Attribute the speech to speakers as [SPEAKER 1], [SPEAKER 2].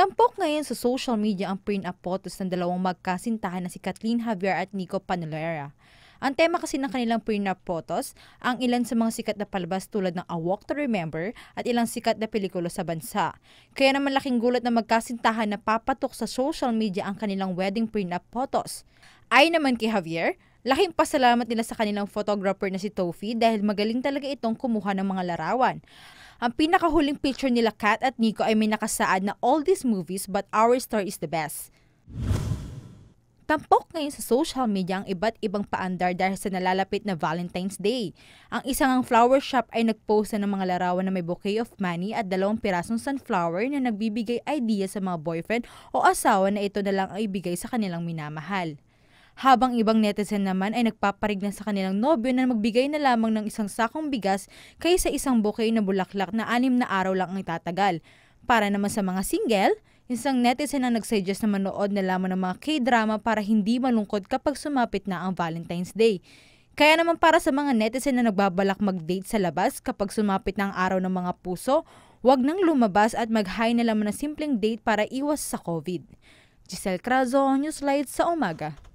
[SPEAKER 1] Tampok ngayon sa social media ang print-up photos ng dalawang magkasintahan na si Kathleen Javier at Nico Panolera. Ang tema kasi ng kanilang prenup photos, ang ilan sa mga sikat na palabas tulad ng A Walk to Remember at ilang sikat na pelikula sa bansa. Kaya naman laking gulat na magkasintahan na papatok sa social media ang kanilang wedding prenup photos. Ay naman kay Javier, Laking pasalamat nila sa kanilang photographer na si Tofi dahil magaling talaga itong kumuha ng mga larawan. Ang pinakahuling picture nila Kat at Nico ay may nakasaad na all these movies but our story is the best. Tampok ngayon sa social media ang iba't ibang paandar dahil sa nalalapit na Valentine's Day. Ang isang ang flower shop ay nagpost na ng mga larawan na may bouquet of money at dalawang pirasong sunflower na nagbibigay idea sa mga boyfriend o asawa na ito na lang ay ibigay sa kanilang minamahal habang ibang netizen naman ay nagpaparig na sa kanilang nobyo na magbigay na lamang ng isang sakong bigas kaysa isang bouquet na bulaklak na anim na araw lang ang itatagal. Para naman sa mga single, isang netizen ang nagsuggest na manood na lamang ng mga k-drama para hindi malungkot kapag sumapit na ang Valentine's Day. Kaya naman para sa mga netizen na nagbabalak mag-date sa labas kapag sumapit na ang araw ng mga puso, huwag nang lumabas at mag-high na lamang ng simpleng date para iwas sa COVID. Giselle Crazo, Newslight sa umaga.